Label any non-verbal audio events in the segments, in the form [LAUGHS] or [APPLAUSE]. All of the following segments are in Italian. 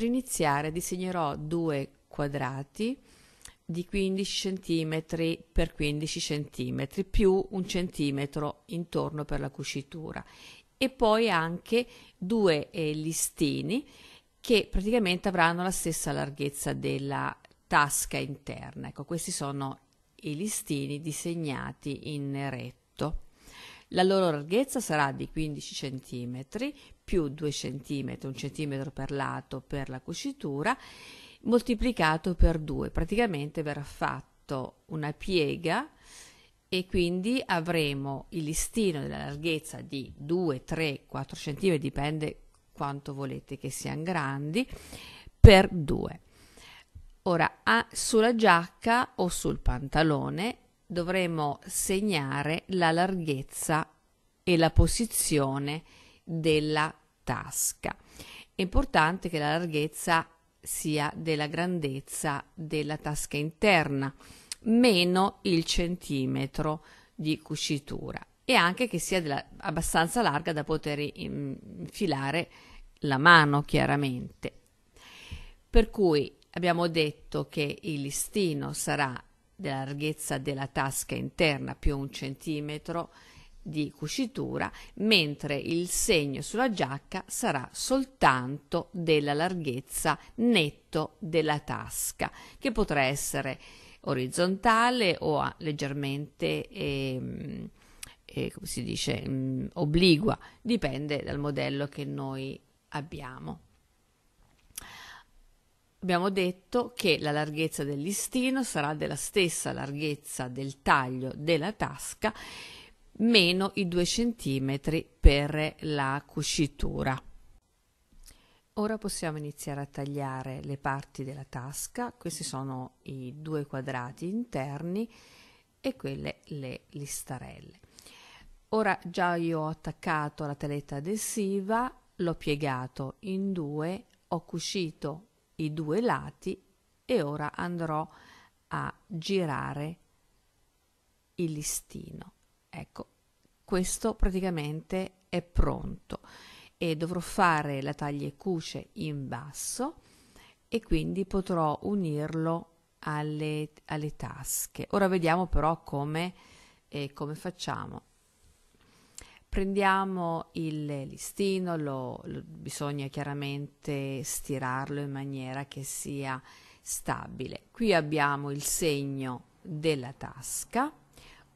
Per iniziare disegnerò due quadrati di 15 cm per 15 cm più un centimetro intorno per la cucitura e poi anche due eh, listini che praticamente avranno la stessa larghezza della tasca interna. Ecco, questi sono i listini disegnati in retto. La loro larghezza sarà di 15 cm più 2 cm, 1 cm per lato per la cucitura, moltiplicato per 2, praticamente verrà fatto una piega e quindi avremo il listino della larghezza di 2, 3, 4 cm, dipende quanto volete che siano grandi, per 2. Ora, a, sulla giacca o sul pantalone dovremo segnare la larghezza e la posizione della tasca. È importante che la larghezza sia della grandezza della tasca interna, meno il centimetro di cucitura e anche che sia della, abbastanza larga da poter mm, infilare la mano chiaramente. Per cui abbiamo detto che il listino sarà della larghezza della tasca interna più un centimetro di cucitura, mentre il segno sulla giacca sarà soltanto della larghezza netto della tasca, che potrà essere orizzontale o leggermente eh, eh, come si dice mh, mm, obliqua, dipende dal modello che noi abbiamo. Abbiamo detto che la larghezza del listino sarà della stessa larghezza del taglio della tasca meno i 2 cm per la cucitura. Ora possiamo iniziare a tagliare le parti della tasca, questi sono i due quadrati interni e quelle le listarelle. Ora già io ho attaccato la teletta adesiva, l'ho piegato in due, ho cucito i due lati e ora andrò a girare il listino. Ecco, questo praticamente è pronto e dovrò fare la taglia e cuce in basso e quindi potrò unirlo alle, alle tasche. Ora vediamo però come, eh, come facciamo prendiamo il listino, lo, lo, bisogna chiaramente stirarlo in maniera che sia stabile. Qui abbiamo il segno della tasca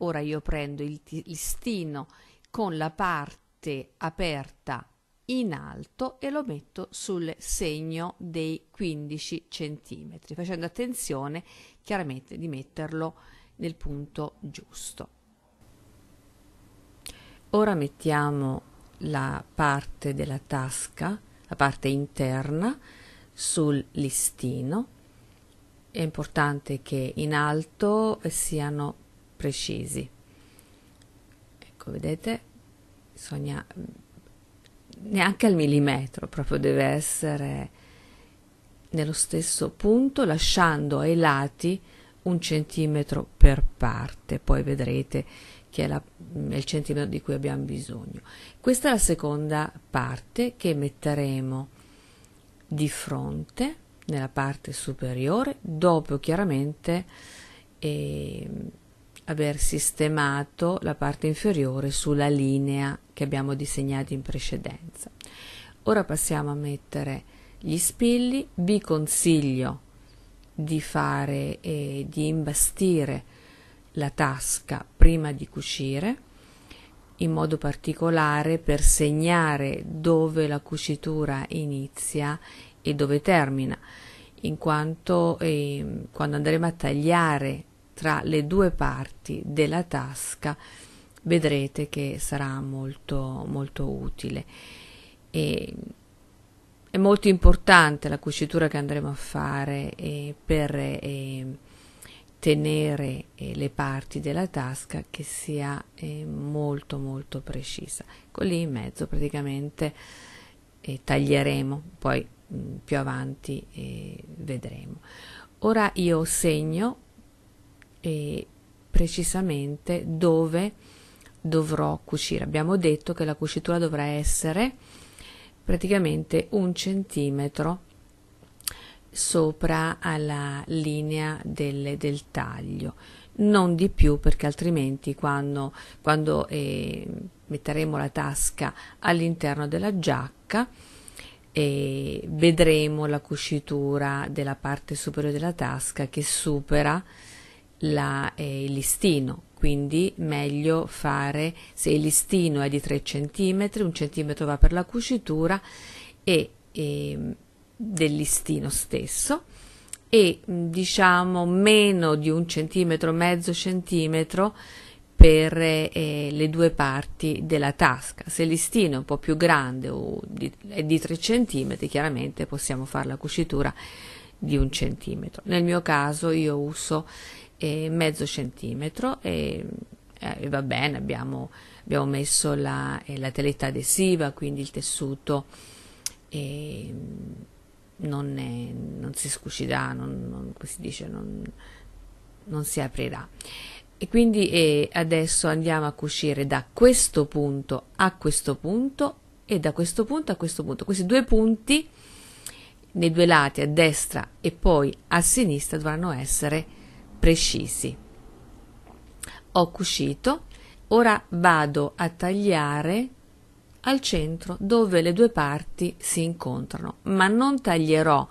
ora io prendo il listino con la parte aperta in alto e lo metto sul segno dei 15 centimetri facendo attenzione chiaramente di metterlo nel punto giusto ora mettiamo la parte della tasca la parte interna sul listino è importante che in alto siano precisi. Ecco, vedete, bisogna neanche al millimetro, proprio deve essere nello stesso punto, lasciando ai lati un centimetro per parte, poi vedrete che è, la, è il centimetro di cui abbiamo bisogno. Questa è la seconda parte che metteremo di fronte nella parte superiore, dopo chiaramente eh, aver sistemato la parte inferiore sulla linea che abbiamo disegnato in precedenza. Ora passiamo a mettere gli spilli, vi consiglio di fare e di imbastire la tasca prima di cucire, in modo particolare per segnare dove la cucitura inizia e dove termina, in quanto eh, quando andremo a tagliare tra le due parti della tasca vedrete che sarà molto molto utile e, è molto importante la cucitura che andremo a fare eh, per eh, tenere eh, le parti della tasca che sia molto molto precisa con ecco lì in mezzo praticamente taglieremo poi mh, mm, più avanti vedremo ora io segno e precisamente dove dovrò cucire. Abbiamo detto che la cucitura dovrà essere praticamente un centimetro sopra alla linea del, del taglio non di più perché altrimenti quando, quando eh, metteremo la tasca all'interno della giacca eh, vedremo la cucitura della parte superiore della tasca che supera la, eh, il listino, quindi meglio fare, se il listino è di 3 cm, un centimetro va per la cucitura e, e ehm, del listino stesso e mm, diciamo meno di un centimetro, mezzo centimetro per eh, eh, le due parti della tasca. Se il listino è un po' più grande o di, è di 3 cm, chiaramente possiamo fare la cucitura di un centimetro. Nel mio caso io uso e mezzo centimetro e, eh, e va bene, abbiamo, abbiamo messo la, eh, la, teletta adesiva, quindi il tessuto e, mm, non, è, non, si scucirà, non, non, come si dice, non, non si aprirà. E quindi eh, adesso andiamo a cucire da questo punto a questo punto e da questo punto a questo punto. Questi due punti nei due lati, a destra e poi a sinistra, dovranno essere precisi ho cucito ora vado a tagliare al centro dove le due parti si incontrano ma non taglierò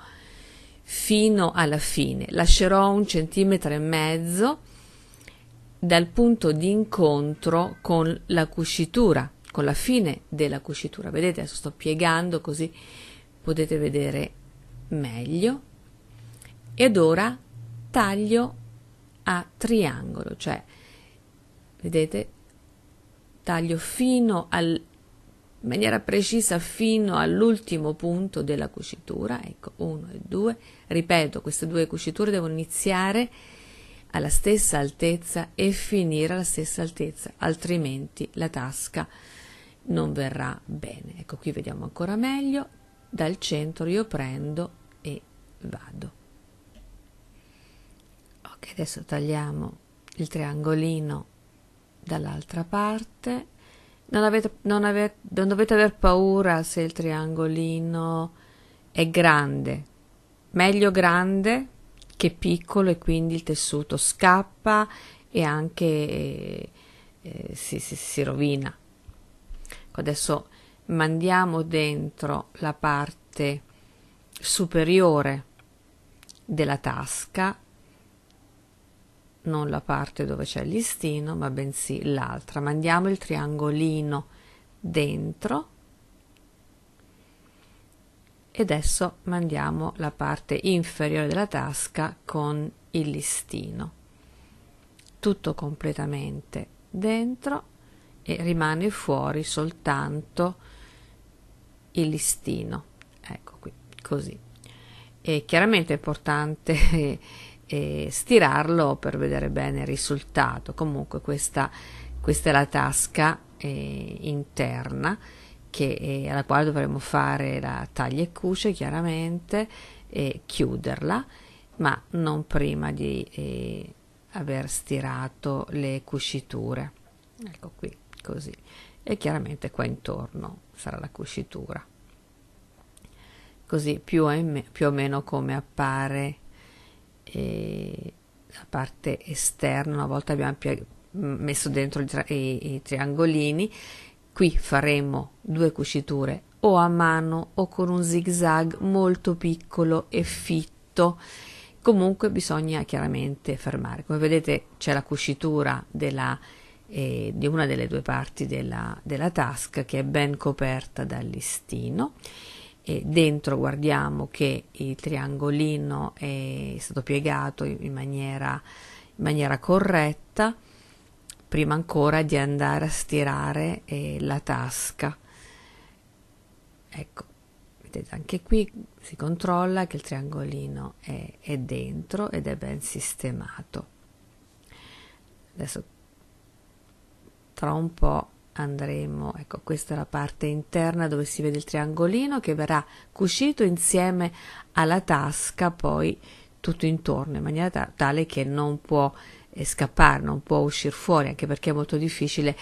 fino alla fine lascerò un centimetro e mezzo dal punto di incontro con la cucitura con la fine della cucitura vedete adesso sto piegando così potete vedere meglio ed ora taglio a triangolo, cioè vedete taglio fino al in maniera precisa fino all'ultimo punto della cucitura, ecco 1 e 2, ripeto queste due cuciture devono iniziare alla stessa altezza e finire alla stessa altezza, altrimenti la tasca non verrà bene. Ecco qui vediamo ancora meglio, dal centro io prendo e vado che adesso tagliamo il triangolino dall'altra parte non, avete, non, avete, non dovete aver paura se il triangolino è grande meglio grande che piccolo e quindi il tessuto scappa e anche eh, si, si, si rovina adesso mandiamo dentro la parte superiore della tasca non la parte dove c'è il listino, ma bensì l'altra. Mandiamo il triangolino dentro e adesso mandiamo la parte inferiore della tasca con il listino. Tutto completamente dentro e rimane fuori soltanto il listino. Ecco qui, così. E chiaramente è importante [LAUGHS] e stirarlo per vedere bene il risultato. Comunque questa, questa è la tasca eh, interna che, eh, alla quale dovremo fare la taglia e cuce chiaramente e chiuderla, ma non prima di eh, aver stirato le cuciture. Ecco qui, così. E chiaramente qua intorno sarà la cucitura. Così più, me, più o meno come appare la parte esterna una volta abbiamo messo dentro i, tra- i, i triangolini qui faremo due cuciture o a mano o con un zig zag molto piccolo e fitto comunque bisogna chiaramente fermare come vedete c'è la cucitura della, eh, di una delle due parti della, della tasca che è ben coperta dal listino e dentro guardiamo che il triangolino è stato piegato in maniera, in maniera corretta prima ancora di andare a stirare eh, la tasca ecco vedete anche qui si controlla che il triangolino è, è dentro ed è ben sistemato adesso tra un po' andremo, ecco questa è la parte interna dove si vede il triangolino che verrà cucito insieme alla tasca poi tutto intorno in maniera tale che non può eh, scappare, non può uscire fuori, anche perché è molto difficile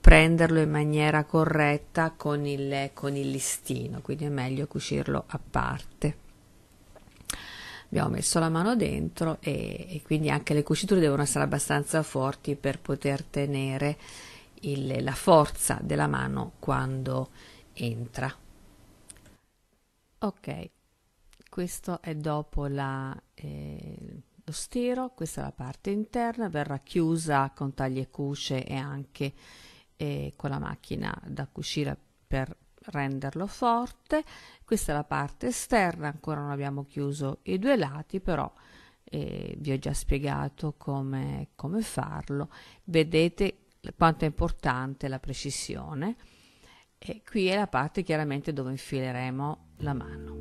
prenderlo in maniera corretta con il, con il listino, quindi è meglio cucirlo a parte abbiamo messo la mano dentro e, e, quindi anche le cuciture devono essere abbastanza forti per poter tenere il, la forza della mano quando entra. Ok, questo è dopo la, eh, lo stiro, questa è la parte interna, verrà chiusa con taglie e cusce e anche eh, con la macchina da cucire per renderlo forte. Questa è la parte esterna, ancora non abbiamo chiuso i due lati, però eh, vi ho già spiegato come, come farlo. Vedete quanto è importante la precisione e qui è la parte chiaramente dove infileremo la mano.